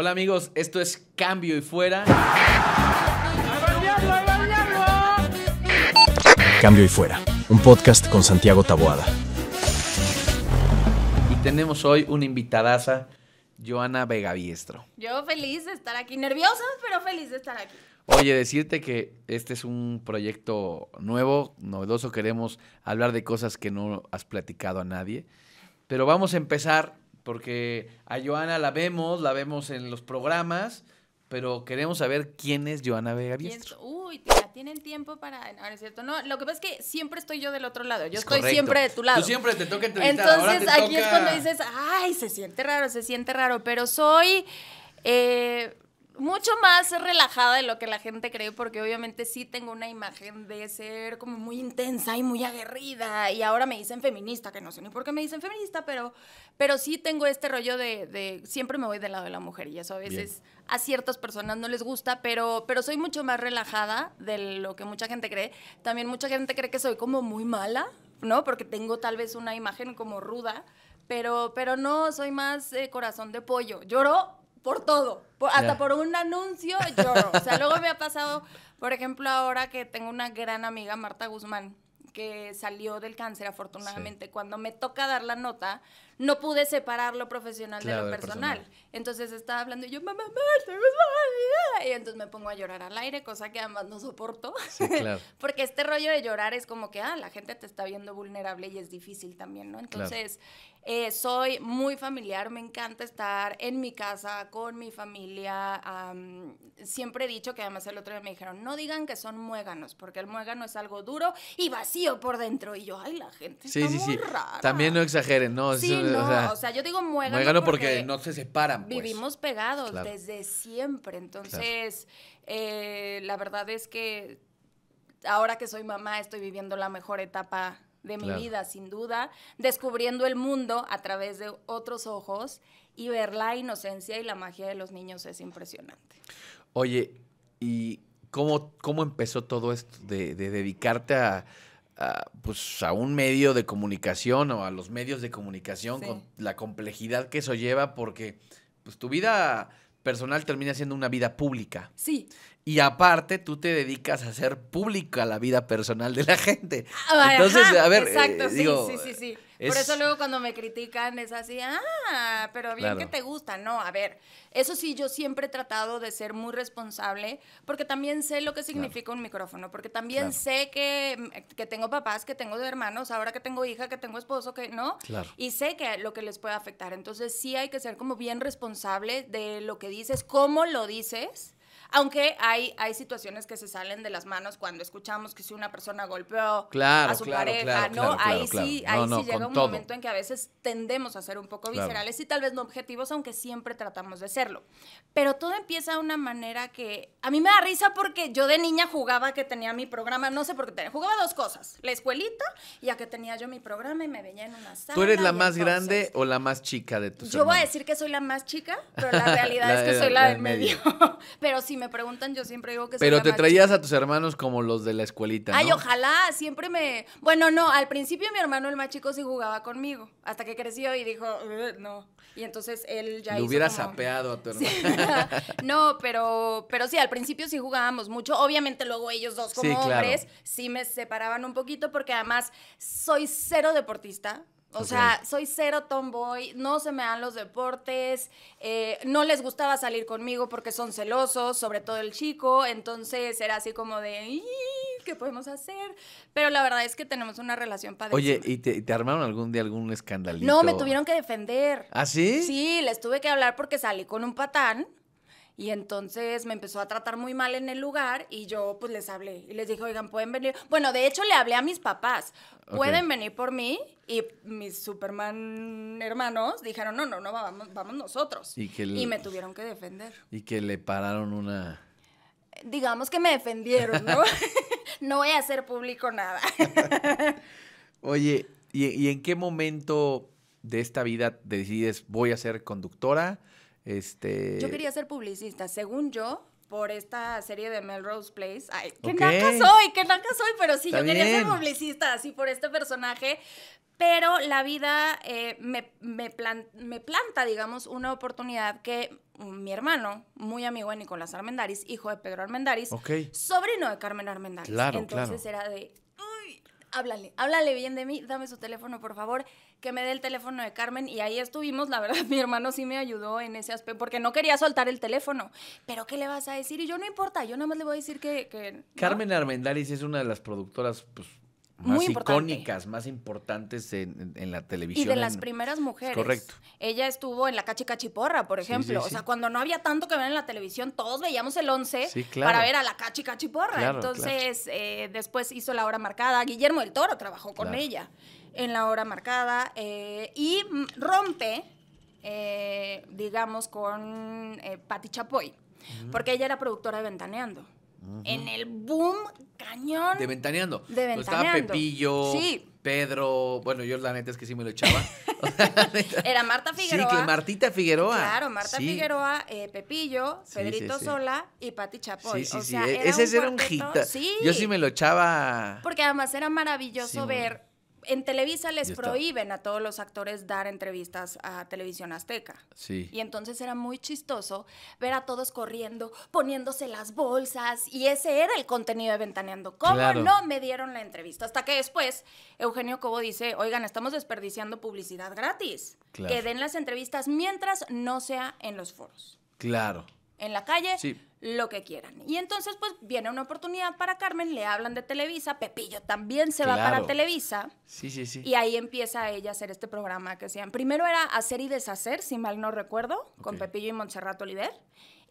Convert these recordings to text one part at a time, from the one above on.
Hola amigos, esto es Cambio y Fuera. Cambio y Fuera, un podcast con Santiago Taboada. Y tenemos hoy una invitadaza, Joana Vegaviestro. Yo feliz de estar aquí, nerviosa, pero feliz de estar aquí. Oye, decirte que este es un proyecto nuevo, novedoso, queremos hablar de cosas que no has platicado a nadie, pero vamos a empezar porque a Joana la vemos, la vemos en los programas, pero queremos saber quién es Joana Vega Biestro. Uy, tía, tienen tiempo para. No, es cierto. No, lo que pasa es que siempre estoy yo del otro lado. Yo estoy siempre de tu lado. Tú siempre te toca entrevistar. Entonces, aquí es cuando dices, ay, se siente raro, se siente raro, pero soy. Eh, mucho más relajada de lo que la gente cree, porque obviamente sí tengo una imagen de ser como muy intensa y muy aguerrida, y ahora me dicen feminista, que no sé ni por qué me dicen feminista, pero, pero sí tengo este rollo de, siempre me voy del lado de la mujer, y eso a veces a ciertas personas no les gusta, pero, pero soy mucho más relajada de lo que mucha gente cree. También mucha gente cree que soy como muy mala, ¿no? Porque tengo tal vez una imagen como ruda. Pero, pero no, soy más eh, corazón de pollo. Lloro por todo. hasta por un anuncio lloro. O sea, luego me ha pasado, por ejemplo, ahora que tengo una gran amiga, Marta Guzmán, que salió del cáncer afortunadamente, cuando me toca dar la nota, no pude separar lo profesional de lo personal. Entonces estaba hablando y yo, mamá, Marta, y entonces me pongo a llorar al aire, cosa que además no soporto. Porque este rollo de llorar es como que, ah, la gente te está viendo vulnerable y es difícil también, ¿no? Entonces, eh, soy muy familiar, me encanta estar en mi casa, con mi familia. siempre he dicho que además el otro día me dijeron, no digan que son muéganos, porque el muégano es algo duro y vacío por dentro. Y yo, ay, la gente sí, sí, muy sí. También no exageren, ¿no? Sí, no, o sea, yo digo muégano, porque, no se separan. Pues. Vivimos pegados desde siempre, entonces eh, la verdad es que ahora que soy mamá estoy viviendo la mejor etapa de mi vida, sin duda, descubriendo el mundo a través de otros ojos y ver la inocencia y la magia de los niños es impresionante. Oye, ¿y cómo, cómo empezó todo esto de dedicarte a pues, a un medio de comunicación o a los medios de comunicación con la complejidad que eso lleva porque pues, tu vida personal termina siendo una vida pública. Sí. Y aparte, tú te dedicas a hacer pública la vida personal de la gente. Ah, Entonces, a ver, exacto, eh, sí, sí, sí. Por eso luego cuando me critican es así, ah, pero bien que te gusta. No, a ver, eso sí, yo siempre he tratado de ser muy responsable porque también sé lo que significa un micrófono, porque también sé que, mm, que, tengo papás, que tengo hermanos, ahora que tengo hija, que tengo esposo, que no, y sé que lo que les puede afectar. Entonces sí hay que ser como bien responsable de lo que dices, cómo lo dices aunque hay, hay situaciones que se salen de las manos cuando escuchamos que si una persona golpeó a su pareja, ¿no? ahí sí, ahí llega un momento en que a veces tendemos a ser un poco viscerales y tal vez no objetivos, aunque siempre tratamos de serlo. Pero todo empieza de una manera que a mí me da risa porque yo de niña jugaba que tenía mi programa, no sé por qué tenía, jugaba dos cosas, la escuelita y a que tenía yo mi programa y me veía en una sala. ¿Tú eres la más grande o la más chica de tus Yo voy a decir que soy la más chica, pero la realidad es que soy la, del medio. pero sí me preguntan, yo siempre digo que Pero te traías a tus hermanos como los de la escuelita. Ay, ojalá, siempre me. Bueno, no, al principio mi hermano, el más chico, sí jugaba conmigo. Hasta que creció y dijo, no. Y entonces él ya. Le hubiera sapeado a tu hermano. no, pero, pero sí, al principio sí jugábamos mucho. Obviamente, luego ellos dos como hombres sí me separaban un poquito porque además soy cero deportista. O sea, soy cero tomboy, no se me dan los deportes, eh, no les gustaba salir conmigo porque son celosos, sobre todo el chico, entonces era así como de, ¿qué podemos hacer? Pero la verdad es que tenemos una relación padre. Oye, ¿y te, te, armaron algún día algún escandalito? No, me tuvieron que defender. ¿Ah, sí? Sí, les tuve que hablar porque salí con un patán. Y entonces me empezó a tratar muy mal en el lugar y yo pues les hablé y les dije, oigan, pueden venir. Bueno, de hecho le hablé a mis papás, pueden venir por mí. Y mis Superman hermanos dijeron, no, no, no, vamos, nosotros. Y, me tuvieron que defender. Y que le pararon una... Digamos que me defendieron, ¿no? no voy a hacer público nada. Oye, ¿y en qué momento de esta vida decides voy a ser conductora? Este, yo quería ser publicista, según yo, por esta serie de Melrose Place. Ay, qué soy, qué nunca soy, pero sí, yo quería ser publicista, así por este personaje. Pero la vida eh, me, me, planta, digamos, una oportunidad que mi hermano, muy amigo de Nicolás Armendaris, hijo de Pedro Armendaris, sobrino de Carmen Armendaris. Entonces era de, uy, háblale, háblale bien de mí, dame su teléfono, por favor que me dé el teléfono de Carmen y ahí estuvimos, la verdad mi hermano sí me ayudó en ese aspecto, porque no quería soltar el teléfono, pero ¿qué le vas a decir? Y yo no importa, yo nada más le voy a decir que... que Carmen Armendariz es una de las productoras pues, más icónicas, más importantes en, la televisión. Y de las primeras mujeres. Correcto. Ella estuvo en la Cachi Cachiporra, por ejemplo. o sea, cuando no había tanto que ver en la televisión, todos veíamos el 11 para ver a la Cachi Cachiporra. Entonces, eh, después hizo La Hora Marcada. Guillermo del Toro trabajó con ella en La Hora Marcada. Eh, y mm, rompe, eh, digamos, con Patti Chapoy, mm. porque ella era productora de Ventaneando. En el boom cañón. De Ventaneando. De Ventaneando. Estaba Pepillo. Pedro, bueno, yo la neta es que sí me lo echaba. Era Marta Figueroa. Sí, que Martita Figueroa. Claro, Marta Figueroa, eh, Pepillo, Pedrito Sola y Pati Chapoy. Sí, sí, o sea, e-, sí. Ese era un hit. Yo sí me lo echaba. Porque además era maravilloso ver en Televisa les prohíben a todos los actores dar entrevistas a Televisión Azteca. Sí. Y entonces era muy chistoso ver a todos corriendo, poniéndose las bolsas, y ese era el contenido de Ventaneando. ¿Cómo no me dieron la entrevista? Hasta que después Eugenio Cobo dice, oigan, estamos desperdiciando publicidad gratis. Claro. Que den las entrevistas mientras no sea en los foros. Claro en la calle, lo que quieran. Y entonces, pues viene una oportunidad para Carmen, le hablan de Televisa, Pepillo también se va para Televisa. Sí, sí, sí. Y ahí empieza ella a hacer este programa que hacían. Primero era Hacer y Deshacer, si mal no recuerdo, con Pepillo y Montserrat Oliver.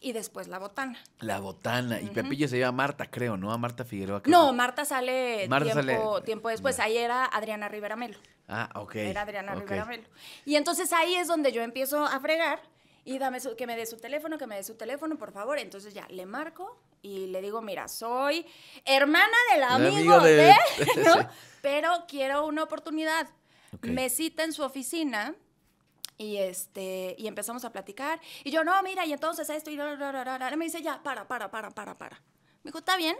Y después La Botana. La Botana. Y Pepillo se lleva a Marta, creo, ¿no? A Marta Figueroa. No, Marta sale, Marta tiempo, tiempo después. Ahí era Adriana Rivera Melo. Ah, ok. Era Adriana Rivera Melo. Y entonces ahí es donde yo empiezo a fregar y dame que me dé su teléfono, que me dé su teléfono, por favor. Entonces ya le marco y le digo, mira, soy hermana del amigo, de... ¿no? Pero quiero una oportunidad. Me cita en su oficina y este y empezamos a platicar y yo, no, mira, y entonces esto y me dice, ya, para, para, para, para, para. Me dijo, está bien,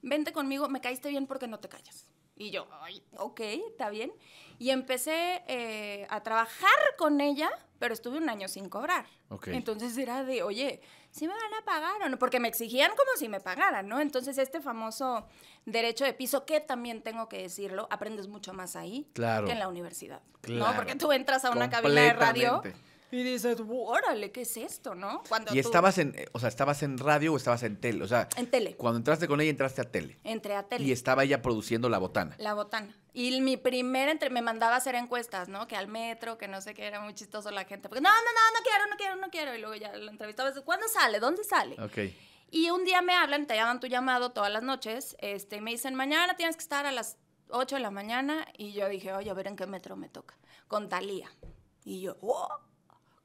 vente conmigo, me caíste bien porque no te callas. Y yo, Ay, ok, está bien. Y empecé eh, a trabajar con ella pero estuve un año sin cobrar. Entonces era de, oye, ¿sí me van a pagar o no? Porque me exigían como si me pagaran, ¿no? Entonces este famoso derecho de piso, que también tengo que decirlo, aprendes mucho más ahí que en la universidad, claro. ¿no? Porque tú entras a una cabina de radio y dices, órale, ¿qué es esto, no? Cuando y estabas en, o sea, estabas en radio o estabas en tele, o sea. En tele. Cuando entraste con ella, entraste a tele. Entré a tele. Y estaba ella produciendo La Botana. La Botana. Y mi primera entre me mandaba a hacer encuestas, ¿no? Que al metro, que no sé qué, era muy chistoso la gente. Porque no, no, no, no quiero, no quiero, no quiero. Y luego ya lo entrevistaba. Pues, ¿Cuándo sale? ¿Dónde sale? Ok. Y un día me hablan, te llaman tu llamado todas las noches, este, me dicen, mañana tienes que estar a las 8 de la mañana. Y yo dije, oye, a ver en qué metro me toca. Con Talía. Y yo, oh,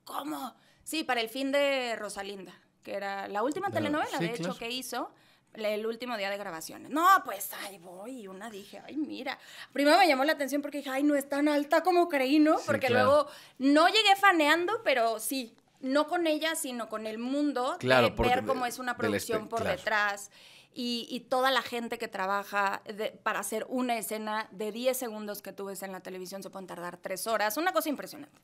¿cómo? Sí, para el fin de Rosalinda, que era la última telenovela, de hecho, que hizo el último día de grabaciones. No, pues ahí voy. Y una dije, ay, mira. Primero me llamó la atención porque dije, ay, no es tan alta como creí, ¿no? porque luego no llegué faneando, pero sí, no con ella, sino con el mundo. Claro, de ver cómo es una producción por detrás. Y, toda la gente que trabaja para hacer una escena de 10 segundos que tú ves en la televisión se pueden tardar 3 horas. Una cosa impresionante.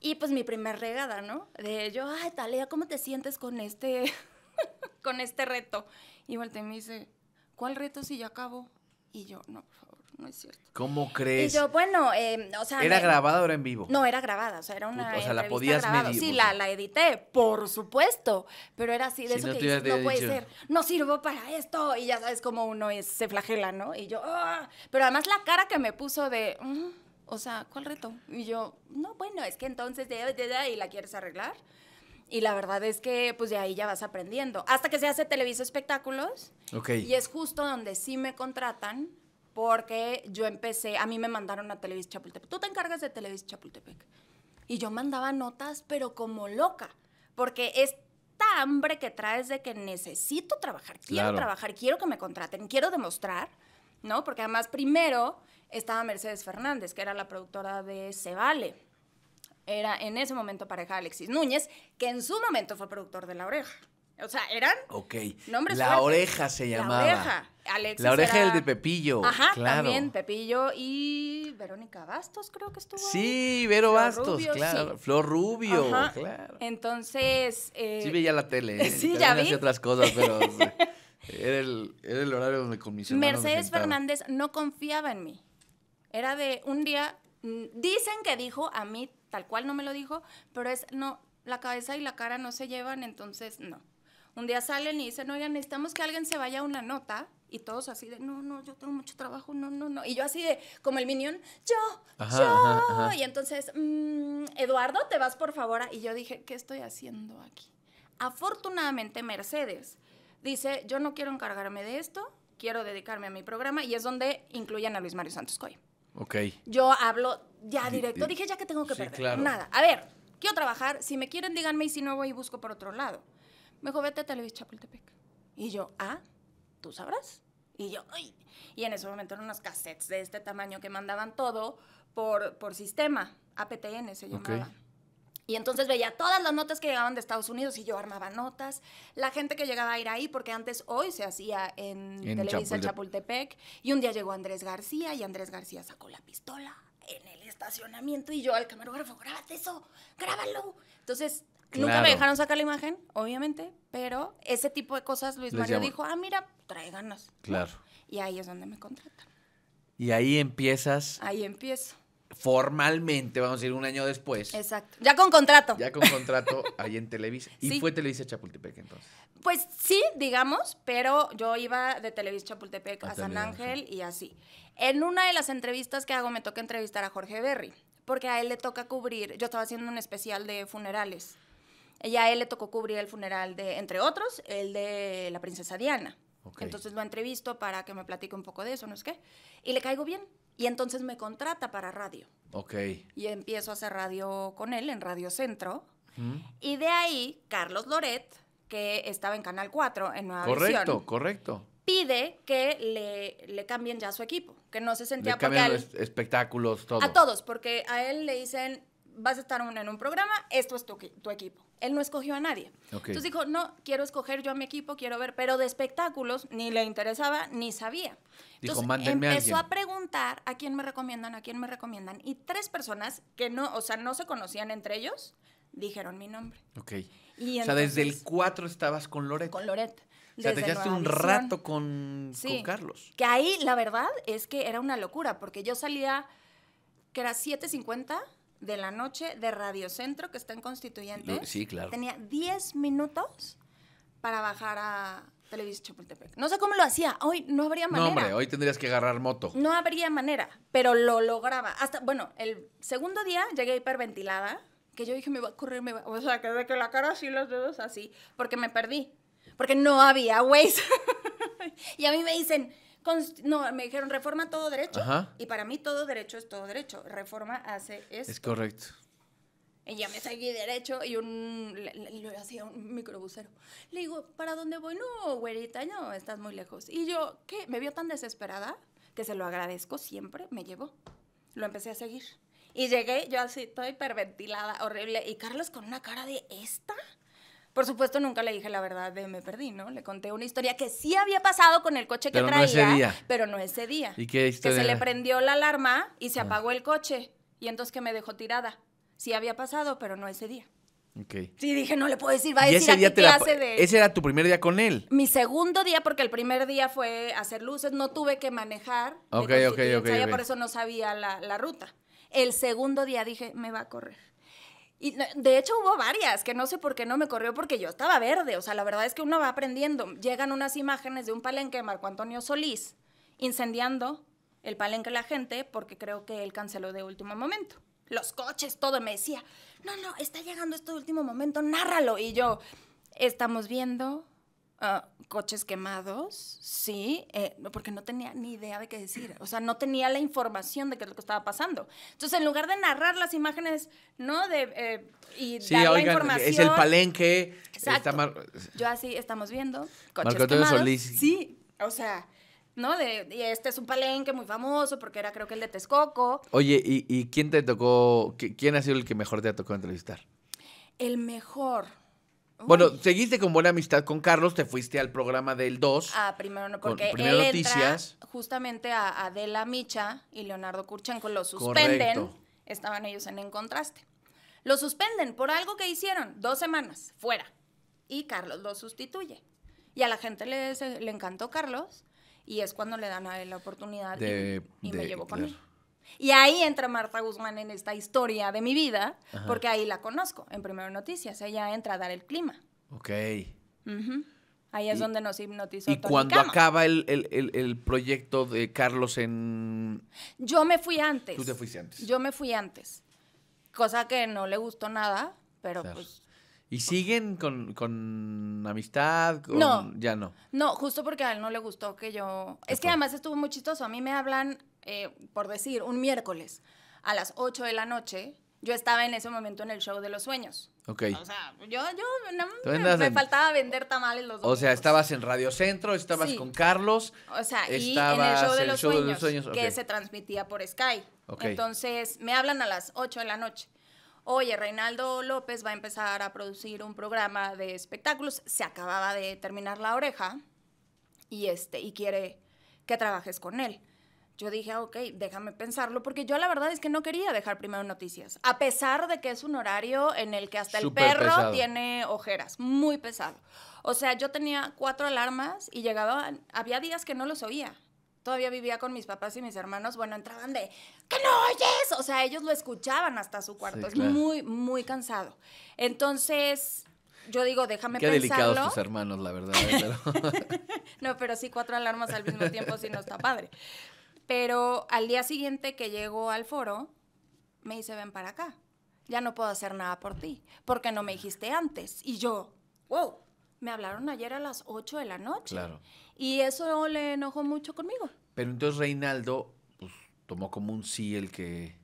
Y pues mi primer regada, ¿no? De yo, ay, Talia, ¿cómo te sientes con este, con este reto? Y te me dice, ¿cuál reto si ya acabo? Y yo, no, por favor, no es cierto. ¿Cómo crees? Y yo, bueno, em, o sea... ¿Era grabada o era en vivo? No, era grabada, o sea, era una O sea, la podías medir. Sí, la, la, edité, por supuesto, pero era así, de eso que no puede ser, no sirvo para esto, y ya sabes cómo uno se flagela, ¿no? Y yo, ¡ah! Pero además la cara que me puso de... Mm, o sea, ¿cuál reto? Y yo, no, bueno, es que entonces, de, de, y la quieres arreglar. Y la verdad es que pues de ahí ya vas aprendiendo. Hasta que se hace Televisa Espectáculos. Ok. Y es justo donde sí me contratan porque yo empecé, a mí me mandaron a Televisa Chapultepec. Tú te encargas de Televisa Chapultepec. Y yo mandaba notas, pero como loca, porque esta hambre que traes de que necesito trabajar, quiero trabajar, quiero que me contraten, quiero demostrar, ¿no? Porque además primero estaba Mercedes Fernández, que era la productora de Se Vale era en ese momento pareja Alexis Núñez, que en su momento fue productor de La Oreja. O sea, eran Ok. La Oreja se llamaba. La Oreja. La Oreja del de Pepillo. Ajá, claro. también Pepillo y Verónica Bastos creo que estuvo. Sí, Vero Bastos, claro. Flor Rubio, claro. Entonces, eh, Sí veía la tele, sí, ya otras cosas, pero era, el, horario donde con Mercedes Fernández no confiaba en mí. Era de un día, mm, dicen que dijo, a mí tal cual no me lo dijo, pero es, no, la cabeza y la cara no se llevan, entonces no. Un día salen y dicen, oigan, necesitamos que alguien se vaya a una nota. Y todos así de, no, no, yo tengo mucho trabajo, no, no, no. Y yo así de, como el Minion, yo, yo. Y entonces, mm, Eduardo, te vas por favor. Y yo dije, ¿qué estoy haciendo aquí? Afortunadamente, Mercedes dice, yo no quiero encargarme de esto, quiero dedicarme a mi programa. Y es donde incluyen a Luis Mario Santos Coy. Ok. Yo hablo ya directo. Dije, ya que tengo que perder. Nada. A ver, quiero trabajar. Si me quieren, díganme. Y si no, voy y busco por otro lado. Me dijo, vete a Televisa Chapultepec. Y yo, ah, tú sabrás. Y yo, ay. Y en ese momento eran unas cassettes de este tamaño que mandaban todo por, por sistema. APTN se llamaba. Y entonces veía todas las notas que llegaban de Estados Unidos y yo armaba notas. La gente que llegaba a ir ahí, porque antes hoy se hacía en, Televisa Chapultepec. Y un día llegó Andrés García y Andrés García sacó la pistola en el estacionamiento y yo al camarógrafo, grábate eso, grábalo. Entonces, nunca me dejaron sacar la imagen, obviamente, pero ese tipo de cosas Luis Mario dijo, ah, mira, tráiganos. Claro. Y ahí es donde me contratan. Y ahí empiezas. Ahí empiezo formalmente, vamos a ir un año después. Exacto. Ya con contrato. Ya con contrato ahí en Televisa. ¿Y fue Televisa Chapultepec entonces? Pues sí, digamos, pero yo iba de Televisa Chapultepec a, San Ángel y así. En una de las entrevistas que hago me toca entrevistar a Jorge Berry, porque a él le toca cubrir, yo estaba haciendo un especial de funerales, y a él le tocó cubrir el funeral de, entre otros, el de la princesa Diana. Entonces lo entrevisto para que me platique un poco de eso, no es qué. Y le caigo bien. Y entonces me contrata para radio. Ok. Y empiezo a hacer radio con él en Radio Centro. Y de ahí, Carlos Loret, que estaba en Canal 4 en Nueva correcto, Correcto, correcto. Pide que le, cambien ya su equipo, que no se sentía porque a espectáculos, todo. A todos, porque a él le dicen vas a estar en un programa, esto es tu, equipo. Él no escogió a nadie. Entonces dijo, no, quiero escoger yo a mi equipo, quiero ver, pero de espectáculos ni le interesaba ni sabía. Dijo, Entonces empezó a, preguntar a quién me recomiendan, a quién me recomiendan. Y tres personas que no, o sea, no se conocían entre ellos, dijeron mi nombre. Ok. o sea, desde el 4 estabas con Loret. Con Loret. O sea, te quedaste un rato con, con Carlos. Que ahí la verdad es que era una locura, porque yo salía, que era 7.50 de la noche de Radio Centro, que está en Constituyente. Sí, claro. Tenía 10 minutos para bajar a Televisión Chapultepec. No sé cómo lo hacía. Hoy no habría manera. No, hombre, hoy tendrías que agarrar moto. No habría manera, pero lo lograba. Hasta, bueno, el segundo día llegué hiperventilada, que yo dije, me va a correr, me va. O sea, que de que la cara así, los dedos así, porque me perdí. Porque no había Waze. y a mí me dicen, no, me dijeron reforma todo derecho. Y para mí todo derecho es todo derecho. Reforma hace esto. Es correcto. Y ya me seguí derecho y un, hacía un microbusero. Le digo, ¿para dónde voy? No, güerita, no, estás muy lejos. Y yo, ¿qué? Me vio tan desesperada que se lo agradezco siempre, me llevó. Lo empecé a seguir. Y llegué, yo así, toda hiperventilada, horrible. Y Carlos con una cara de esta. Por supuesto, nunca le dije la verdad de me perdí, ¿no? Le conté una historia que sí había pasado con el coche que traía, pero no ese día. ¿Y qué historia? Que se le prendió la alarma y se ah. apagó el coche. Y entonces que me dejó tirada. Sí había pasado, pero no ese día. Okay. Sí, dije, no le puedo decir, va a decir ese día de... Ese era tu primer día con él. Mi segundo día, porque el primer día fue hacer luces, no tuve que manejar. Ok, ok, ok. Por eso no sabía la ruta. El segundo día dije, me va a correr. Y de hecho hubo varias que no sé por qué no me corrió porque yo estaba verde. O sea, la verdad es que uno va aprendiendo. Llegan unas imágenes de un palenque de Marco Antonio Solís incendiando el palenque de la gente porque creo que él canceló de último momento. Los coches, todo. me decía, no, no, está llegando este último momento, nárralo. Y yo, estamos viendo Ah, coches quemados, sí, eh, porque no tenía ni idea de qué decir, o sea, no tenía la información de qué es lo que estaba pasando. Entonces, en lugar de narrar las imágenes, ¿no? De, eh, y dar la información. Es el palenque. Exacto. Yo así estamos viendo. Coches Sí, o sea, ¿no? De, y este es un palenque muy famoso porque era creo que el de Texcoco. Oye, ¿y, y quién te tocó, quién ha sido el que mejor te ha tocado entrevistar? El mejor. Bueno, seguiste con buena amistad con Carlos, te fuiste al programa del 2. Ah, primero no, porque noticias. justamente a Adela Micha y Leonardo Kurchenko lo suspenden. Estaban ellos en Encontraste. Contraste. Lo suspenden por algo que hicieron, dos semanas, fuera. Y Carlos lo sustituye. Y a la gente le, le encantó Carlos y es cuando le dan a él la oportunidad de, y, me llevo con él. Y ahí entra Marta Guzmán en esta historia de mi vida, porque ahí la conozco, en Primero Noticias. Ella entra a dar el clima. Ok. Ahí es donde nos hipnotizó. Y cuando acaba el, el, proyecto de Carlos en... Yo me fui antes. Tú te fuiste antes. Yo me fui antes. Cosa que no le gustó nada, pero pues... ¿Y siguen con, amistad? No. Ya no. No, justo porque a él no le gustó que yo... Es que además estuvo muy chistoso. A mí me hablan eh, por decir, un miércoles a las 8 de la noche, yo estaba en ese momento en el show de los sueños. Ok. O sea, yo, yo me, faltaba vender tamales los O sea, estabas en Radio Centro, estabas con Carlos. O sea, y en el show de, los, sueños, que se transmitía por Sky. Entonces, me hablan a las 8 de la noche. Oye, Reinaldo López va a empezar a producir un programa de espectáculos. Se acababa de terminar la oreja y este y quiere que trabajes con él yo dije, ok, déjame pensarlo, porque yo la verdad es que no quería dejar primero noticias, a pesar de que es un horario en el que hasta el perro tiene ojeras, muy pesado. O sea, yo tenía cuatro alarmas y llegaba, había días que no los oía. Todavía vivía con mis papás y mis hermanos. Bueno, entraban de, ¿qué no oyes? O sea, ellos lo escuchaban hasta su cuarto. es muy, muy cansado. Entonces, yo digo, déjame Qué pensarlo. delicados tus hermanos, la verdad. ¿eh? no, pero sí, cuatro alarmas al mismo tiempo si no está padre. Pero al día siguiente que llegó al foro, me dice, ven para acá, ya no puedo hacer nada por ti, porque no me dijiste antes. Y yo, wow, me hablaron ayer a las 8 de la noche. Claro. Y eso le enojó mucho conmigo. Pero entonces Reinaldo pues, tomó como un sí el que...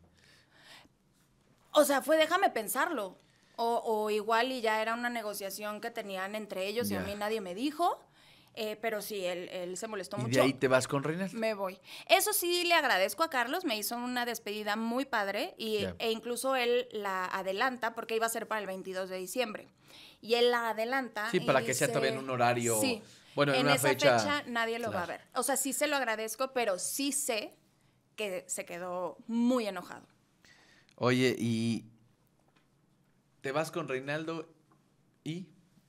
O sea, fue déjame pensarlo. O, igual y ya era una negociación que tenían entre ellos y a mí nadie me dijo. Eh, pero sí, él, se molestó mucho. ¿Y ahí te vas con Reinaldo? Me voy. Eso sí, le agradezco a Carlos, me hizo una despedida muy padre e incluso él la adelanta porque iba a ser para el 22 de diciembre. Y él la adelanta. Sí, para que sea todavía en un horario. Bueno, en, en una esa fecha, nadie lo va a ver. O sea, sí se lo agradezco, pero sí sé que se quedó muy enojado. Oye, y te vas con Reinaldo y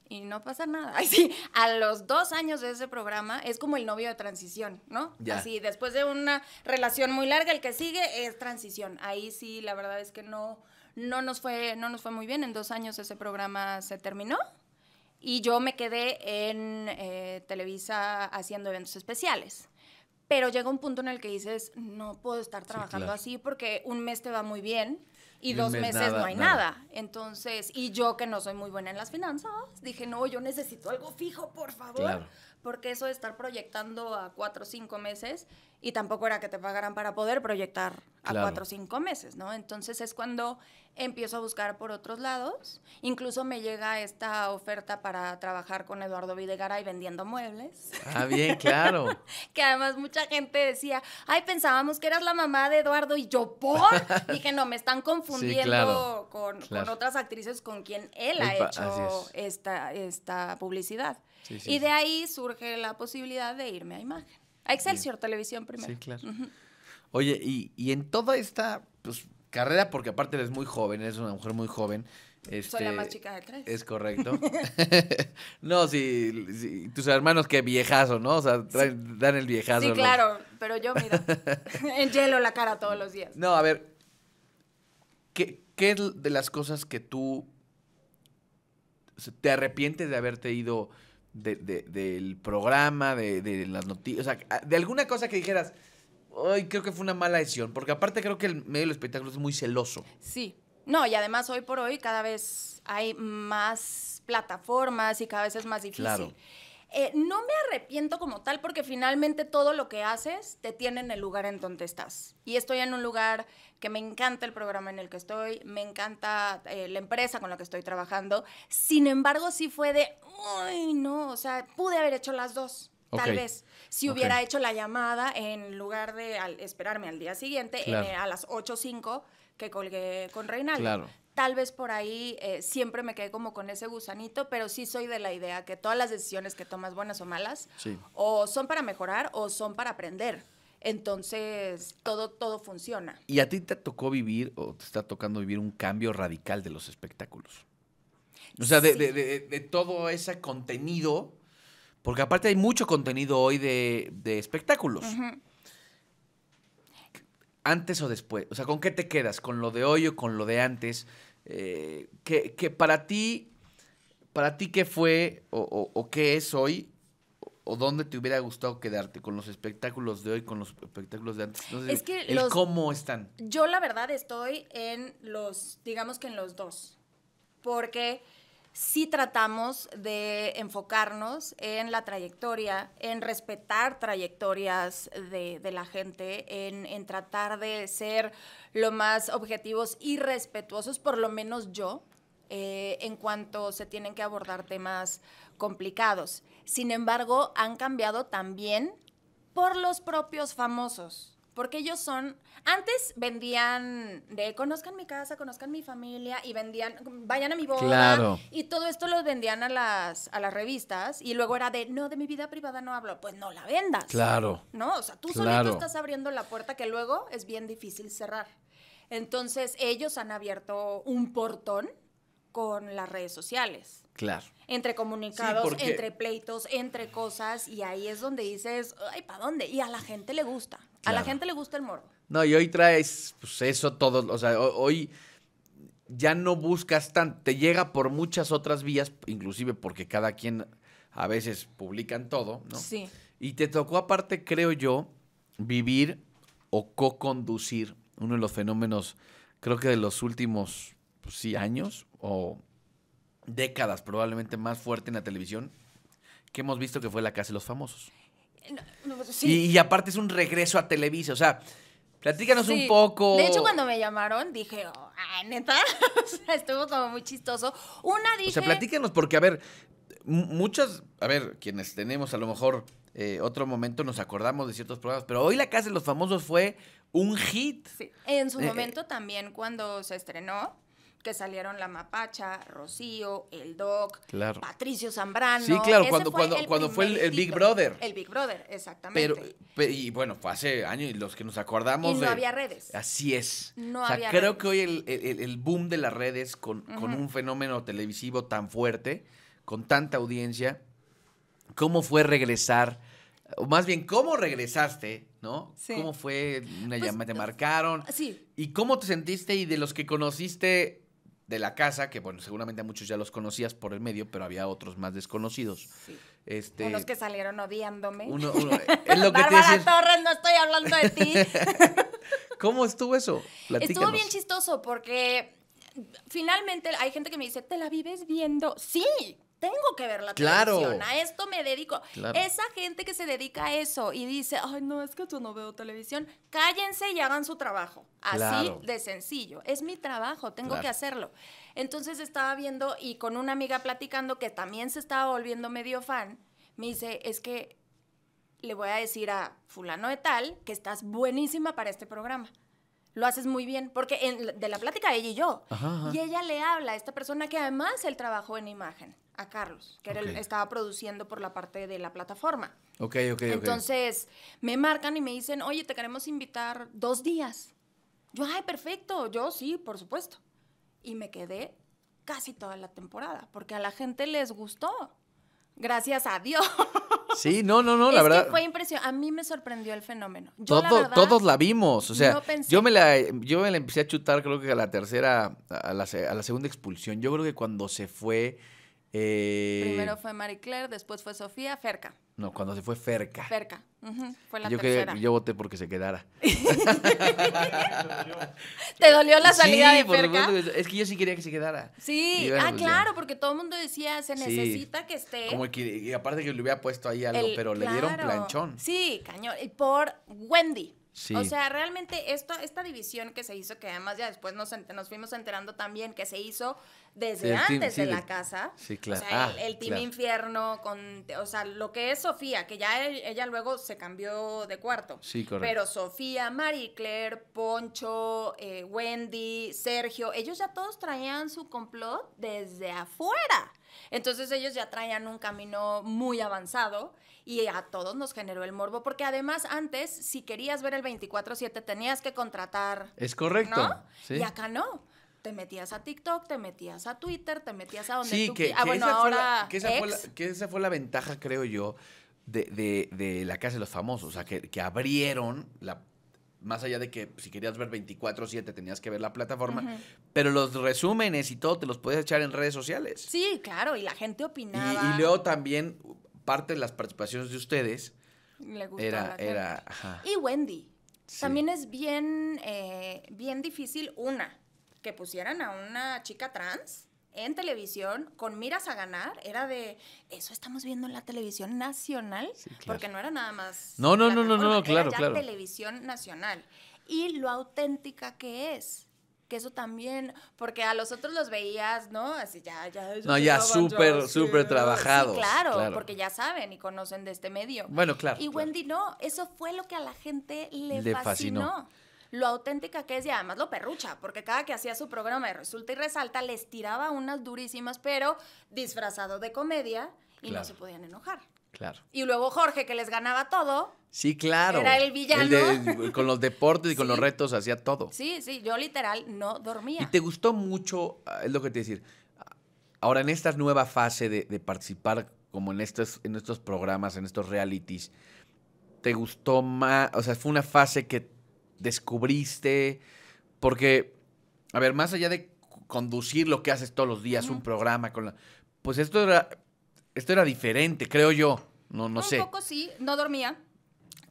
y no pasa nada. Ay, a los dos años de ese programa es como el novio de transición, ¿no? Ya. Así, después de una relación muy larga, el que sigue es transición. Ahí sí, la verdad es que no, no, nos, fue, no nos fue muy bien. En dos años ese programa se terminó. Y yo me quedé en eh, Televisa haciendo eventos especiales. Pero llega un punto en el que dices, no puedo estar trabajando así porque un mes te va muy bien y, dos meses no hay nada. Entonces, y yo que no soy muy buena en las finanzas, dije, no, yo necesito algo fijo, por favor. Porque eso de estar proyectando a cuatro o cinco meses, y tampoco era que te pagaran para poder proyectar a cuatro o cinco meses, ¿no? Entonces es cuando empiezo a buscar por otros lados. Incluso me llega esta oferta para trabajar con Eduardo Videgaray vendiendo muebles. Ah, bien, claro. que además mucha gente decía, ay, pensábamos que eras la mamá de Eduardo y yo por. Dije, no, me están confundiendo con, otras actrices con quien él ha hecho esta, esta publicidad. y de ahí surge la posibilidad de irme a imagen. A Excelsior Televisión primero. Sí, claro. Oye, y, en toda esta pues, carrera porque aparte eres muy joven, eres una mujer muy joven. Soy la más este, chica de tres. Es correcto. no, si, tus hermanos que viejazo, ¿no? O sea, dan el viejazo. Sí, claro, pero yo miro en hielo la cara todos los días. No, a ver, ¿qué, qué de las cosas que tú te arrepientes de haberte ido del programa, de, de las noticias, o sea, de alguna cosa que dijeras Ay, creo que fue una mala decisión, porque aparte creo que el medio del espectáculo es muy celoso. Sí. No, y además hoy por hoy cada vez hay más plataformas y cada vez es más difícil. Claro. Eh, no me arrepiento como tal porque finalmente todo lo que haces te tiene en el lugar en donde estás. Y estoy en un lugar que me encanta el programa en el que estoy, me encanta eh, la empresa con la que estoy trabajando. Sin embargo, sí fue de, uy, no, o sea, pude haber hecho las dos. Tal vez. Si hubiera hecho la llamada en lugar de esperarme al día siguiente, eh, a las a las 8.05 que colgué con Reinaldo. Tal vez por ahí eh, siempre me quedé como con ese gusanito, pero sí soy de la idea que todas las decisiones que tomas, buenas o malas, o son para mejorar o son para aprender. Entonces, todo, todo funciona. ¿Y a ti te tocó vivir o te está tocando vivir un cambio radical de los espectáculos? O sea, de, todo ese contenido porque aparte hay mucho contenido hoy de, espectáculos. Antes o después. O sea, ¿con qué te quedas? ¿Con lo de hoy o con lo de antes? Eh, para ti, para ti qué fue o, o, qué es hoy? ¿O dónde te hubiera gustado quedarte? ¿Con los espectáculos de hoy, con los espectáculos de antes? es cómo están. Yo la verdad estoy en los, digamos que en los dos. Porque sí tratamos de enfocarnos en la trayectoria, en respetar trayectorias de, la gente, en, tratar de ser lo más objetivos y respetuosos, por lo menos yo, eh, en cuanto se tienen que abordar temas complicados. Sin embargo, han cambiado también por los propios famosos porque ellos son, antes vendían de conozcan mi casa, conozcan mi familia y vendían, vayan a mi boda y todo esto lo vendían a las, a las revistas y luego era de, no, de mi vida privada no hablo, pues no la vendas. Claro. No, o sea, tú solo estás abriendo la puerta que luego es bien difícil cerrar. Entonces ellos han abierto un portón con las redes sociales. Claro. Entre comunicados, entre pleitos, entre cosas, y ahí es donde dices, ay, ¿para dónde? Y a la gente le gusta. A la gente le gusta el morbo. No, y hoy traes pues, eso todo, o sea, hoy ya no buscas tanto, te llega por muchas otras vías, inclusive porque cada quien a veces publican todo, ¿no? Sí. Y te tocó aparte, creo yo, vivir o co-conducir uno de los fenómenos, creo que de los últimos, pues, sí, años o décadas probablemente más fuerte en la televisión que hemos visto que fue la Casa de los Famosos y, aparte es un regreso a Televisa, o sea, platícanos un poco. De hecho, cuando me llamaron, dije, ah, neta, o estuvo como muy chistoso. Una dije... O sea, platícanos, porque, a ver, muchas, a ver, quienes tenemos a lo mejor eh, otro momento nos acordamos de ciertos programas, pero hoy La Casa de los Famosos fue un hit. Sí. En su eh, momento también, cuando se estrenó, que salieron La Mapacha, Rocío, El Doc, Patricio Zambrano. Sí, claro, cuando, fue el, Big Brother. El Big Brother, exactamente. Pero, y bueno, fue hace años y los que nos acordamos. no había redes. Así es. No creo que hoy el, boom de las redes con, un fenómeno televisivo tan fuerte, con tanta audiencia, ¿cómo fue regresar? O más bien, ¿cómo regresaste? ¿No? ¿Cómo fue una pues, llamada? ¿Te pues, marcaron? Sí. ¿Y cómo te sentiste? Y de los que conociste, de la casa, que bueno, seguramente a muchos ya los conocías por el medio, pero había otros más desconocidos. Este, Unos que salieron odiándome. Uno, Bárbara Torres, no estoy hablando de ti. ¿Cómo estuvo eso? Estuvo bien chistoso porque finalmente hay gente que me dice, ¿te la vives viendo? Sí, tengo que ver la televisión, a esto me dedico. Esa gente que se dedica a eso y dice, ay, no, es que yo no veo televisión, cállense y hagan su trabajo. Así de sencillo. Es mi trabajo, tengo que hacerlo. Entonces estaba viendo y con una amiga platicando que también se estaba volviendo medio fan, me dice, es que le voy a decir a fulano de tal que estás buenísima para este programa lo haces muy bien, porque de la plática ella y yo, y ella le habla a esta persona que además él trabajó en imagen, a Carlos, que él estaba produciendo por la parte de la plataforma. Ok, Entonces, me marcan y me dicen, oye, te queremos invitar dos días. Yo, ay, perfecto, yo sí, por supuesto. Y me quedé casi toda la temporada, porque a la gente les gustó. Gracias a Dios. Sí, no, no, no, la verdad. fue impresionante. A mí me sorprendió el fenómeno. todos la vimos. O sea, yo, me la, yo me empecé a chutar, creo que a la tercera, a la, segunda expulsión. Yo creo que cuando se fue. Eh... Primero fue Marie Claire, después fue Sofía, Ferca. No, cuando se fue Ferca. Ferca. Fue la yo tercera. yo voté porque se quedara. ¿Te dolió la salida de Ferca? es que yo sí quería que se quedara. Sí, ah, pues claro, porque todo el mundo decía, se necesita que esté. Como que, y aparte que le hubiera puesto ahí algo, pero le dieron planchón. Sí, cañón. Y por Wendy. O sea, realmente esto, esta división que se hizo, que además ya después nos, nos fuimos enterando también que se hizo desde antes de la casa. claro. O sea, ah, el, Team Infierno, con, o sea, lo que es Sofía, que ya e, ella luego se cambió de cuarto. Sí, correcto. Pero Sofía, Marie Claire, Poncho, eh, Wendy, Sergio, ellos ya todos traían su complot desde afuera. Entonces ellos ya traían un camino muy avanzado y a todos nos generó el morbo, porque además antes, si querías ver el 24/7, tenías que contratar. Es correcto. ¿no? Y acá no te metías a TikTok, te metías a Twitter, te metías a donde tú que, ahora que, esa fue la, ventaja, creo yo, de, de, la Casa de los Famosos. O sea, que, abrieron la más allá de que si querías ver 24/7 tenías que ver la plataforma, pero los resúmenes y todo te los podías echar en redes sociales. Sí, claro, y la gente opinaba. Y, luego también parte de las participaciones de ustedes Le era, era y Wendy. También es bien, eh, bien difícil una que pusieran a una chica trans en televisión con miras a ganar era de eso estamos viendo en la televisión nacional porque no era nada más no no no no no, claro era ya claro televisión nacional y lo auténtica que es que eso también, porque a los otros los veías, ¿no? Así ya, ya. No, ya súper, súper trabajado trabajados. claro, porque ya saben y conocen de este medio. Bueno, claro. Y Wendy no, eso fue lo que a la gente le, fascinó lo auténtica que es y además lo perrucha, porque cada que hacía su programa de Resulta y Resalta les tiraba unas durísimas, pero disfrazado de comedia y no se podían enojar. Claro. Y luego Jorge, que les ganaba todo. Sí, claro. Era el villano. con los deportes y con los retos hacía todo. Sí, sí, yo literal no dormía. Y te gustó mucho, ah, es lo que te decir. Ahora, en esta nueva fase de, participar como en estos, en estos programas, en estos realities, ¿te gustó más? O sea, fue una fase que descubriste? Porque, a ver, más allá de conducir lo que haces todos los días, un programa con Pues esto era, esto era diferente, creo yo. No, no sé. Un sí, no dormía.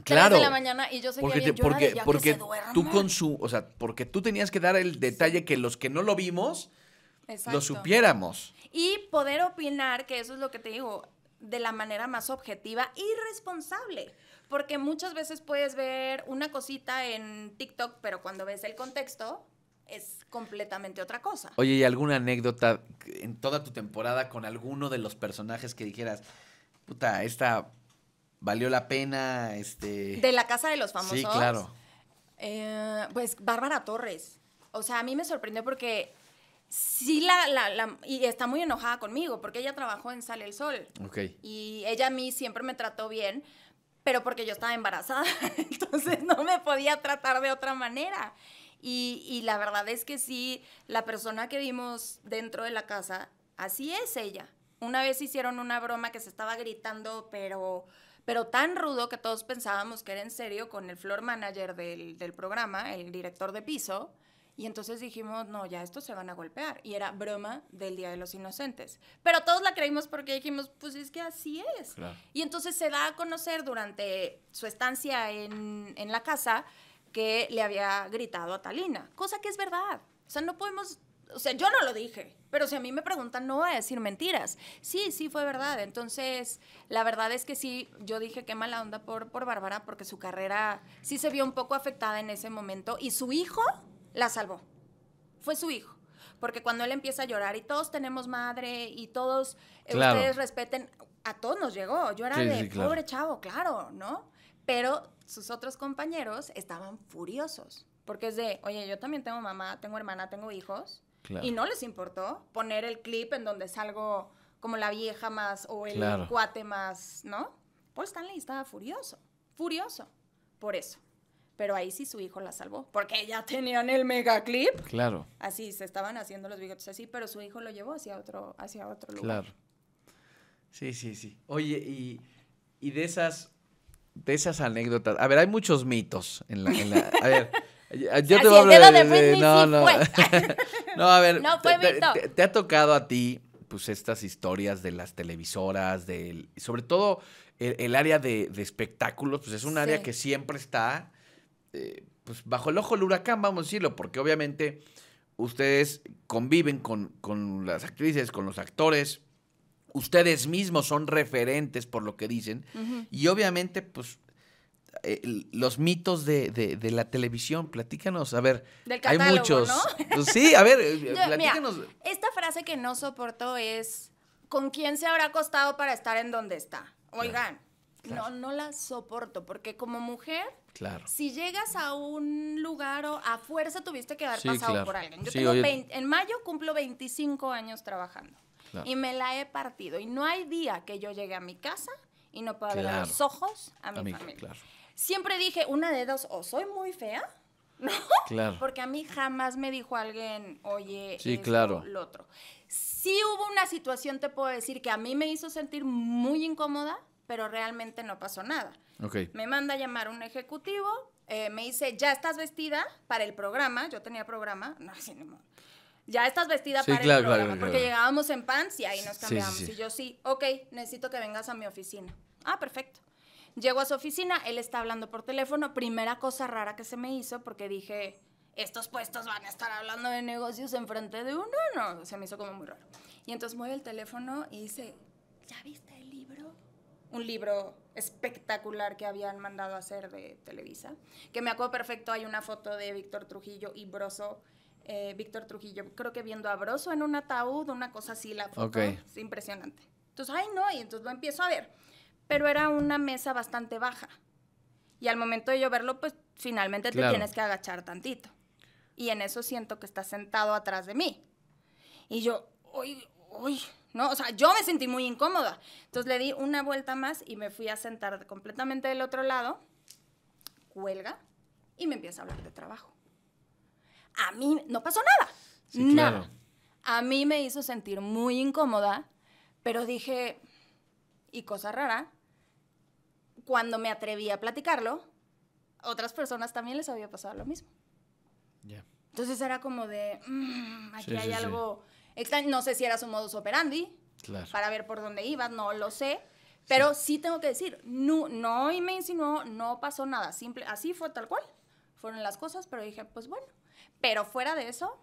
Claro. De la mañana y yo seguía porque porque, tú con su, o sea, porque tú tenías que dar el detalle que los que no lo vimos lo supiéramos. Y poder opinar, que eso es lo que te digo, de la manera más objetiva y responsable. Porque muchas veces puedes ver una cosita en TikTok, pero cuando ves el contexto es completamente otra cosa. Oye, ¿y alguna anécdota en toda tu temporada con alguno de los personajes que dijeras, puta, esta valió la pena, este... De la casa de los famosos. Sí, claro. Eh, pues Bárbara Torres. O sea, a mí me sorprendió porque sí la, y está muy enojada conmigo porque ella trabajó en Sale el Sol. Ok. Y ella a mí siempre me trató bien, pero porque yo estaba embarazada, entonces no me podía tratar de otra manera. Y, la verdad es que sí, la persona que vimos dentro de la casa, así es ella. Una vez hicieron una broma que se estaba gritando, pero, pero tan rudo que todos pensábamos que era en serio con el floor manager del programa, el director de piso. Y entonces dijimos, no, ya estos se van a golpear. Y era broma del Día de los Inocentes. Pero todos la creímos porque dijimos, pues es que así es. Y entonces se da a conocer durante su estancia en, en la casa que le había gritado a Talina, cosa que es verdad. O sea, no podemos o sea, yo no lo dije, pero si a mí me preguntan, no voy a decir mentiras. Sí, sí, fue verdad. Entonces, la verdad es que sí, yo dije qué mala onda por, por Bárbara, porque su carrera sí se vio un poco afectada en ese momento. Y su hijo, la salvó. Fue su hijo. Porque cuando él empieza a llorar y todos tenemos madre y todos eh, ustedes respeten, a todos nos llegó. Yo era de pobre chavo, claro, ¿no? Pero sus otros compañeros estaban furiosos. Porque es de, oye, yo también tengo mamá, tengo hermana, tengo hijos. Y no les importó poner el clip en donde salgo como la vieja más o el cuate más, ¿no? pues Stanley estaba furioso, furioso por eso. Pero ahí sí su hijo la salvó, porque ya tenían el megaclip. Claro. Así, se estaban haciendo los bigotes así, pero su hijo lo llevó hacia otro, hacia otro lugar. Claro. Sí, sí, sí. Oye, y, y de esas, de esas anécdotas. A ver, hay muchos mitos en la, a ver. Yo te voy a hablar de, no, no. no, a ver, no fue te, te, ha tocado a ti, pues, estas historias de las televisoras, del, sobre todo el, área de, espectáculos, pues es un área que siempre está este, pues bajo el ojo del huracán, vamos a decirlo, porque obviamente ustedes conviven con, las actrices, con los actores, ustedes mismos son referentes por lo que dicen, y obviamente, pues, los mitos de, la televisión, platícanos, a ver, hay muchos. ¿no? Pues sí, a ver, eh, platícanos. esta frase que no soporto es, ¿con quién se habrá costado para estar en donde está? Oigan. No, no la soporto, porque como mujer, claro. si llegas a un lugar o a fuerza tuviste que haber pasado por alguien. Yo tengo en mayo cumplo 25 años trabajando y me la he partido. Y no hay día que yo llegue a mi casa y no pueda ver los ojos a mi, familia. Siempre dije, una de dos, o soy muy fea, ¿no? Porque a mí jamás me dijo alguien, oye, sí, claro. lo otro. Sí hubo una situación, te puedo decir, que a mí me hizo sentir muy incómoda, pero realmente no pasó nada. Okay. Me manda a llamar un ejecutivo, eh, me dice, ya estás vestida para el programa, yo tenía programa, no, sí, modo. ya estás vestida para el programa, porque llegábamos en pants y ahí nos cambiábamos. y yo sí, ok, necesito que vengas a mi oficina. Ah, perfecto. Llego a su oficina, él está hablando por teléfono, primera cosa rara que se me hizo porque dije, estos puestos van a estar hablando de negocios enfrente de uno, no, se me hizo como muy raro. Y entonces mueve el teléfono y dice, ¿ya viste un libro espectacular que habían mandado a hacer de Televisa, que me acuerdo perfecto, hay una foto de Víctor Trujillo y Broso, eh, Víctor Trujillo, creo que viendo a Broso en un ataúd, una cosa así, la foto es impresionante. Entonces, ay no, y entonces lo empiezo a ver, pero era una mesa bastante baja, y al momento de yo verlo, pues finalmente te tienes que agachar tantito, y en eso siento que está sentado atrás de mí, y yo, uy, uy, ¿no? O sea, yo me sentí muy incómoda. Entonces le di una vuelta más y me fui a sentar completamente del otro lado, cuelga y me empieza a hablar de trabajo. A mí no pasó nada, nada. A mí me hizo sentir muy incómoda, pero dije, y cosa rara, cuando me atreví a platicarlo, otras personas también les había pasado lo mismo. Entonces era como de, mm, aquí hay algo no sé si era su modus operandi, para ver por dónde iba, no lo sé. Pero sí, tengo que decir, no, no y me insinuó, no pasó nada. Simple, así fue tal cual. Fueron las cosas, pero dije, pues bueno. Pero fuera de eso,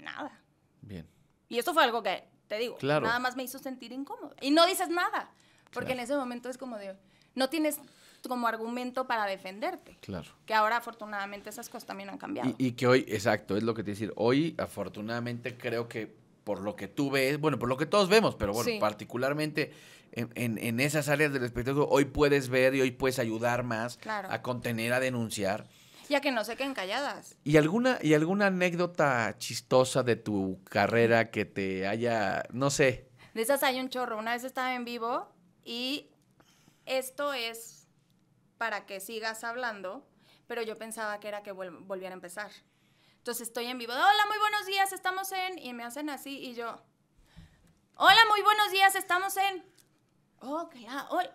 nada. Bien. Y eso fue algo que, te digo, nada más me hizo sentir incómodo. Y no dices nada, porque en ese momento es como de, no tienes como argumento para defenderte. Claro. Que ahora afortunadamente esas cosas también han cambiado. Y, que hoy, exacto, es lo que te decir. Hoy afortunadamente creo que por lo que tú ves, bueno, por lo que todos vemos, pero bueno, particularmente en, esas áreas del espectáculo, hoy puedes ver y hoy puedes ayudar más a contener, a denunciar. Ya que no se queden calladas. ¿Y alguna, ¿Y alguna anécdota chistosa de tu carrera que te haya, no sé? De esas hay un chorro. Una vez estaba en vivo y esto es para que sigas hablando, pero yo pensaba que era que volviera a empezar. Entonces estoy en vivo, hola, muy buenos días, estamos en... Y me hacen así y yo, hola, muy buenos días, estamos en... Ok, ah, hoy.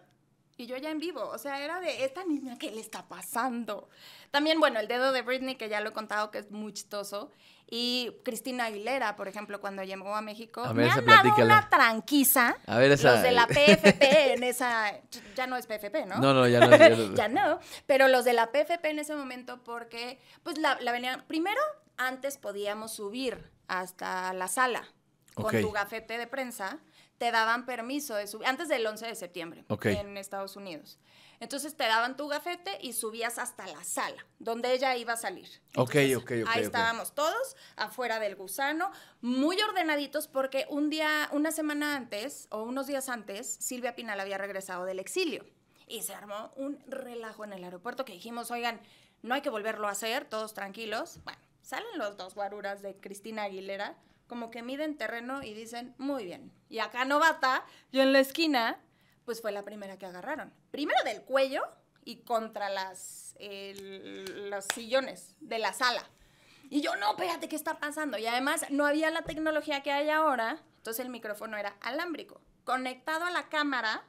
Y yo ya en vivo, o sea, era de esta niña, ¿qué le está pasando? También, bueno, el dedo de Britney, que ya lo he contado, que es muy chistoso. Y Cristina Aguilera, por ejemplo, cuando llegó a México, me han dado una tranquiza. A ver, esa... Los de la PFP eh. en esa... Ya no es PFP, ¿no? No, no, ya no. ya ya no. Pero los de la PFP en ese momento porque, pues, la, la venían... Primero, antes podíamos subir hasta la sala con tu gafete de prensa, te daban permiso de subir, antes del 11 de septiembre en Estados Unidos. Entonces te daban tu gafete y subías hasta la sala, donde ella iba a salir. ok, ok, Ahí estábamos todos, afuera del gusano, muy ordenaditos, porque un día, una semana antes o unos días antes, Silvia Pinal había regresado del exilio y se armó un relajo en el aeropuerto que dijimos, oigan, no hay que volverlo a hacer, todos tranquilos. Bueno, salen los dos guaruras de Cristina Aguilera, como que miden terreno y dicen, muy bien. Y acá Novata, yo en la esquina, pues fue la primera que agarraron. Primero del cuello y contra las, los sillones de la sala. Y yo, no, espérate, ¿qué está pasando? Y además no había la tecnología que hay ahora, entonces el micrófono era alámbrico, conectado a la cámara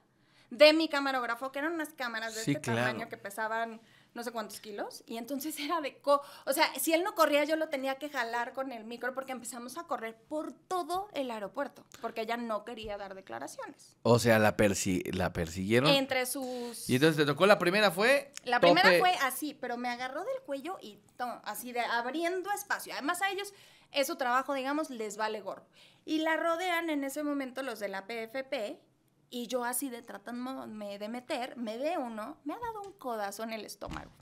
de mi camarógrafo, que eran unas cámaras de este tamaño que pesaban no sé cuántos kilos. Y entonces era de... Co o sea, si él no corría, yo lo tenía que jalar con el micro porque empezamos a correr por todo el aeropuerto, porque ella no quería dar declaraciones. O sea, la, la persiguieron. Entre sus... Y entonces te tocó, la primera fue... La primera fue así, pero me agarró del cuello y así de abriendo espacio. Además a ellos eso trabajo, digamos, les vale gorro. Y la rodean en ese momento los de la PFP y yo así de tratándome de meter, me ve uno, me ha dado un codazo en el estómago.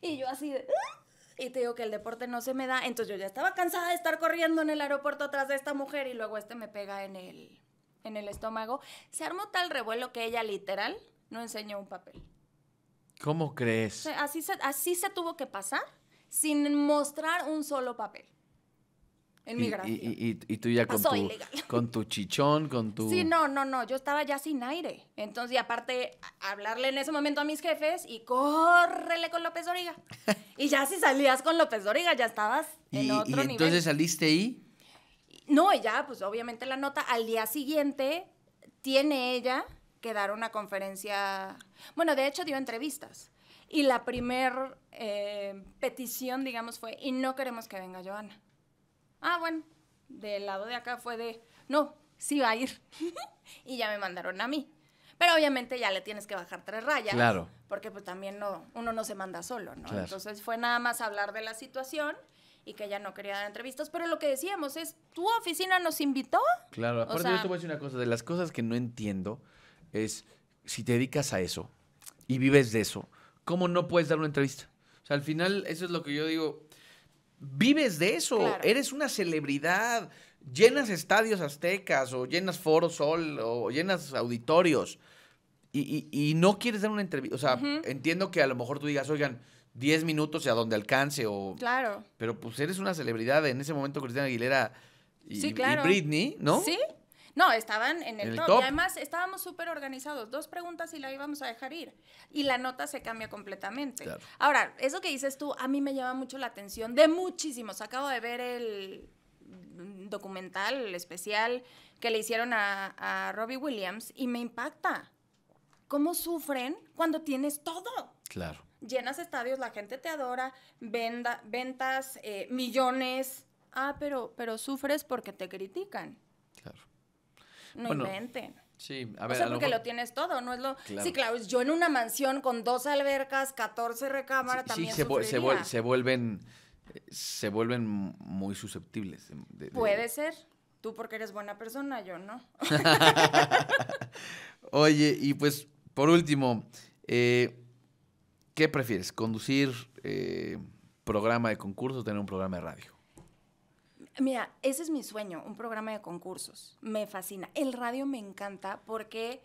Y yo así de... Ah", y te digo que el deporte no se me da. Entonces yo ya estaba cansada de estar corriendo en el aeropuerto atrás de esta mujer y luego este me pega en el, en el estómago. Se armó tal revuelo que ella literal no enseñó un papel. ¿Cómo crees? Así así se tuvo que pasar sin mostrar un solo papel. En y, y, tú ya ah, con tu, chichón, con tu... Sí, no, no, no, yo estaba ya sin aire. Entonces, y aparte, hablarle en ese momento a mis jefes y córrele con López Doriga. y ya si salías con López Doriga, ya estabas en otro nivel. ¿Y entonces saliste ahí? No, ya, pues obviamente la nota, al día siguiente tiene ella que dar una conferencia, bueno, de hecho dio entrevistas. Y la primer eh, petición, digamos, fue, y no queremos que venga Joana Ah, bueno, del lado de acá fue de, no, sí va a ir. y ya me mandaron a mí. Pero obviamente ya le tienes que bajar tres rayas. Claro. Porque pues también no, uno no se manda solo, ¿no? Entonces fue nada más hablar de la situación y que ella no quería dar entrevistas. Pero lo que decíamos es, ¿tu oficina nos invitó? Claro, aparte yo te voy a decir una cosa, de las cosas que no entiendo es si te dedicas a eso y vives de eso, ¿cómo no puedes dar una entrevista? O sea, al final, eso es lo que yo digo, vives de eso, eres una celebridad, llenas estadios aztecas o llenas Foro Sol o llenas auditorios y, no quieres dar una entrevista, o sea, entiendo que a lo mejor tú digas, oigan, 10 minutos y a donde alcance o... Claro. Pero pues eres una celebridad en ese momento Cristina Aguilera y, y Britney, ¿no? Sí, no, estaban en el, top. Y además estábamos súper organizados. Dos preguntas y la íbamos a dejar ir. Y la nota se cambia completamente. Ahora, eso que dices tú, a mí me llama mucho la atención de muchísimos. Acabo de ver el documental especial que le hicieron a, a Robbie Williams y me impacta. ¿Cómo sufren cuando tienes todo? Claro. Llenas estadios, la gente te adora, venda, ventas, eh, millones. Ah, pero, pero sufres porque te critican. No bueno, inventen. Sí, a ver. O sea, porque lo, tienes todo, ¿no es lo...? Sí, claro, yo en una mansión con dos albercas, 14 recámaras, también Sí, se, vuelven... Eh, se vuelven muy susceptibles. Puede ser. Tú porque eres buena persona, yo no. Oye, y pues, por último, eh, ¿qué prefieres? ¿Conducir eh, programa de concurso o tener un programa de radio? Mira, ese es mi sueño, un programa de concursos. Me fascina. El radio me encanta porque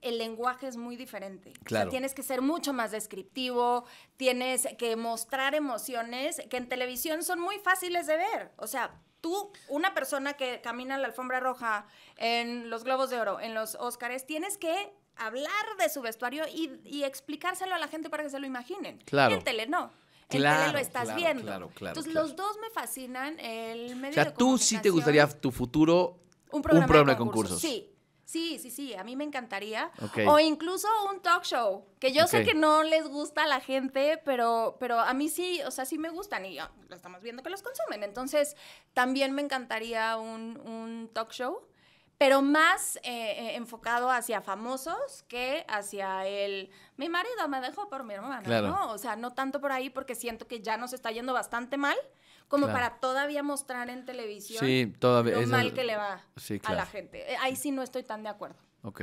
el lenguaje es muy diferente. Claro. tienes que ser mucho más descriptivo, tienes que mostrar emociones que en televisión son muy fáciles de ver. O sea, tú, una persona que camina en la alfombra roja, en los Globos de Oro, en los Óscares, tienes que hablar de su vestuario y, y, explicárselo a la gente para que se lo imaginen. Claro. En tele no claro, lo estás claro, viendo. Claro, Entonces, los dos me fascinan. El o sea, tú sí te gustaría tu futuro un programa, de, concursos. Sí. Sí, sí, sí, a mí me encantaría. O incluso un talk show, que yo sé que no les gusta a la gente, pero, pero a mí sí, o sea, sí me gustan y lo estamos viendo que los consumen. Entonces, también me encantaría un, un talk show pero más eh, eh, enfocado hacia famosos que hacia el mi marido me dejó por mi hermana, ¿no? O sea, no tanto por ahí porque siento que ya nos está yendo bastante mal como para todavía mostrar en televisión sí, lo mal que le va a la gente. Eh, ahí sí no estoy tan de acuerdo. Ok.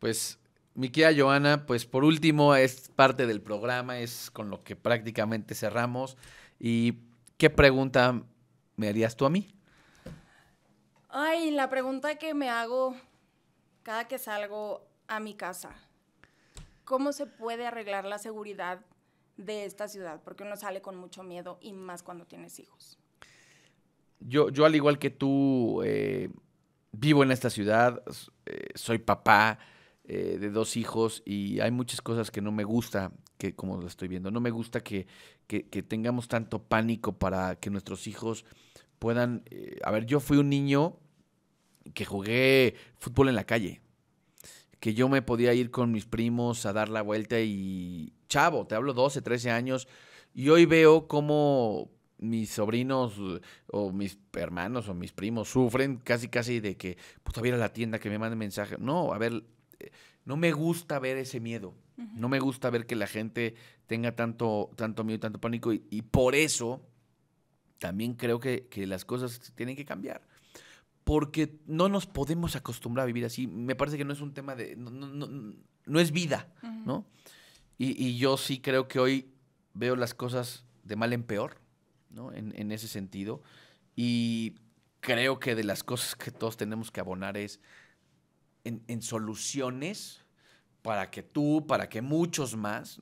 Pues, mi querida Joana, pues por último es parte del programa, es con lo que prácticamente cerramos. ¿Y qué pregunta me harías tú a mí? Ay, la pregunta que me hago cada que salgo a mi casa, ¿cómo se puede arreglar la seguridad de esta ciudad? Porque uno sale con mucho miedo y más cuando tienes hijos. Yo, al igual que tú, eh, vivo en esta ciudad, eh, soy papá eh, de dos hijos y hay muchas cosas que no me gusta, que como lo estoy viendo, no me gusta que tengamos tanto pánico para que nuestros hijos puedan... Eh, a ver, yo fui un niño que jugué fútbol en la calle, que yo me podía ir con mis primos a dar la vuelta y... Chavo, te hablo 12, 13 años, y hoy veo como mis sobrinos eh, o mis hermanos o mis primos sufren casi casi de que, puta, pues, voy a la tienda que me manden mensaje. No, a ver, eh, no me gusta ver ese miedo. No me gusta ver que la gente tenga tanto, tanto miedo y tanto pánico. y por eso también creo que, las cosas tienen que cambiar porque no nos podemos acostumbrar a vivir así. Me parece que no es un tema de... No, es vida, ¿no? Y, yo sí creo que hoy veo las cosas de mal en peor, ¿no? En, en, ese sentido. Y creo que de las cosas que todos tenemos que abonar es en, soluciones para que tú, para que muchos más,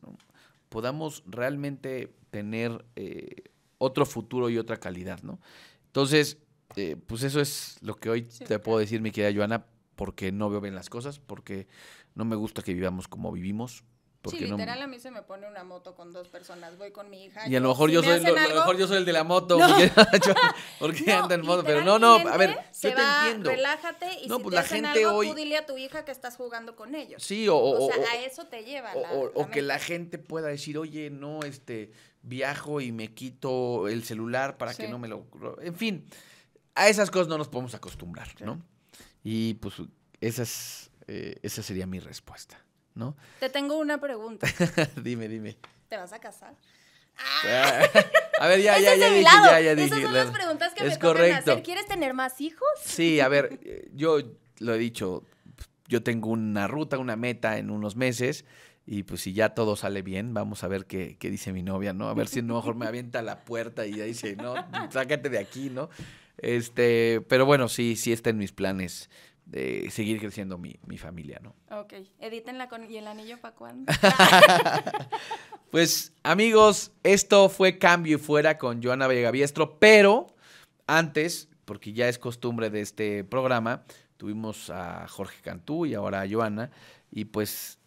podamos realmente tener eh, otro futuro y otra calidad, ¿no? Entonces, eh, pues eso es lo que hoy te puedo decir, mi querida Joana, porque no veo bien las cosas, porque no me gusta que vivamos como vivimos. Porque sí, literal a mí se me pone una moto con dos personas, voy con mi hija. Y a lo mejor, yo, soy, a lo mejor yo soy el de la moto, no. porque, porque anda en moto, pero no, no, a ver, se te va, entiendo. Relájate y no, si pues te la gente algo, hoy... tú dile a tu hija que estás jugando con ellos. Sí, o, o, sea, a eso te lleva. La, o, que la gente pueda decir, oye, no, este, viajo y me quito el celular para que no me lo... En fin, a esas cosas no nos podemos acostumbrar, ¿no? Y pues eh, esa sería mi respuesta, ¿no? Te tengo una pregunta. dime, dime. ¿Te vas a casar? Ah. Ah. A ver, ya, ya, ya, dije, ya, Esas son las preguntas que me correcto. hacer. ¿Quieres tener más hijos? Sí, a ver, eh, yo lo he dicho, yo tengo una ruta, una meta en unos meses y pues si ya todo sale bien, vamos a ver qué, dice mi novia, ¿no? A ver si no mejor me avienta la puerta y ya dice, no, sácate de aquí, ¿no? Este, pero bueno, sí, sí está en mis planes de seguir creciendo mi, familia, ¿no? Ok, edítenla con... ¿Y el anillo para cuándo? pues amigos, esto fue Cambio y Fuera con Joana Vallegaviestro. pero antes, porque ya es costumbre de este programa, tuvimos a Jorge Cantú y ahora a Joana, y pues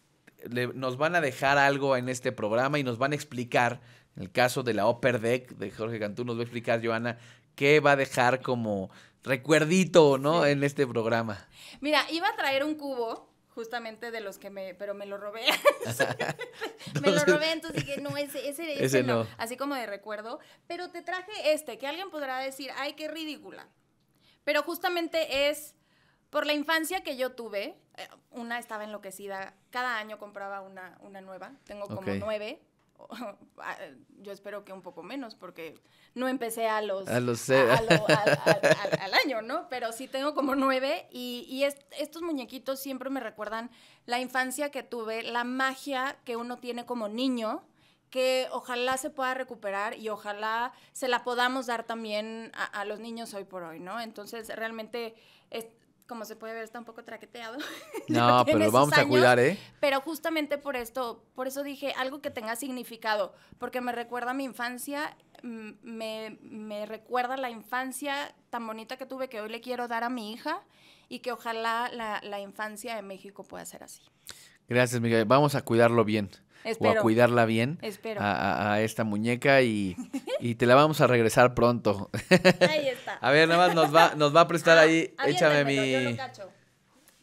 nos van a dejar algo en este programa y nos van a explicar, en el caso de la Oper Deck de Jorge Cantú, nos va a explicar, Joana, qué va a dejar como recuerdito, ¿no? En este programa. Mira, iba a traer un cubo justamente de los que me, pero me lo robé. me lo robé, entonces dije, no, ese, ese, no. Así como de recuerdo. Pero te traje este, que alguien podrá decir, ay, qué ridícula. Pero justamente es por la infancia que yo tuve, eh, una estaba enloquecida, cada año compraba una, una nueva, tengo como nueve. Ah, yo espero que un poco menos, porque no empecé a los, a los al, año, ¿no? Pero sí tengo como nueve y, estos muñequitos siempre me recuerdan la infancia que tuve, la magia que uno tiene como niño, que ojalá se pueda recuperar y ojalá se la podamos dar también a, los niños hoy por hoy, ¿no? Entonces, realmente como se puede ver, está un poco traqueteado. No, pero vamos a cuidar, ¿eh? Pero justamente por esto, por eso dije algo que tenga significado, porque me recuerda mi infancia, me, recuerda la infancia tan bonita que tuve que hoy le quiero dar a mi hija y que ojalá la, la infancia de México pueda ser así. Gracias, Miguel. Vamos a cuidarlo bien o a cuidarla bien A, esta muñeca y, te la vamos a regresar pronto. Ahí está. a ver, nada más nos va, nos va a prestar ah, ahí, échame mi...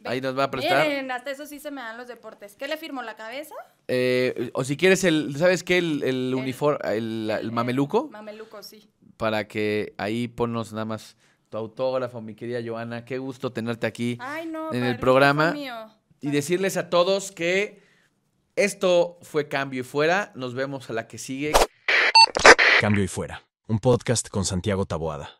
Ahí nos va a prestar. Bien, hasta eso sí se me dan los deportes. ¿Qué le firmo? ¿La cabeza? Eh, o si quieres el, ¿sabes qué? El, uniforme, el, mameluco. mameluco, sí. Para que ahí ponnos nada más tu autógrafo, mi querida Joana. Qué gusto tenerte aquí en el programa. Mío. Y decirles a todos que esto fue Cambio y Fuera. Nos vemos a la que sigue. Cambio y Fuera. Un podcast con Santiago Taboada.